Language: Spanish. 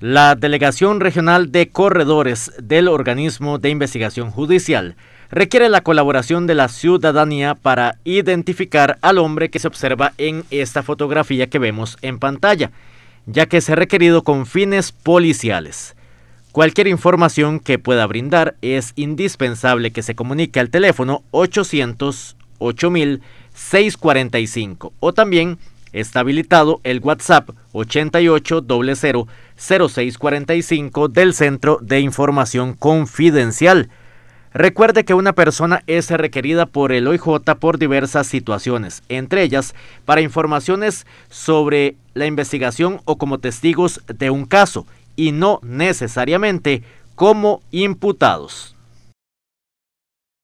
La Delegación Regional de Corredores del Organismo de Investigación Judicial requiere la colaboración de la ciudadanía para identificar al hombre que se observa en esta fotografía que vemos en pantalla, ya que se ha requerido con fines policiales. Cualquier información que pueda brindar es indispensable que se comunique al teléfono 800 645 o también está habilitado el WhatsApp 0645 del Centro de Información Confidencial. Recuerde que una persona es requerida por el OIJ por diversas situaciones, entre ellas para informaciones sobre la investigación o como testigos de un caso, y no necesariamente como imputados.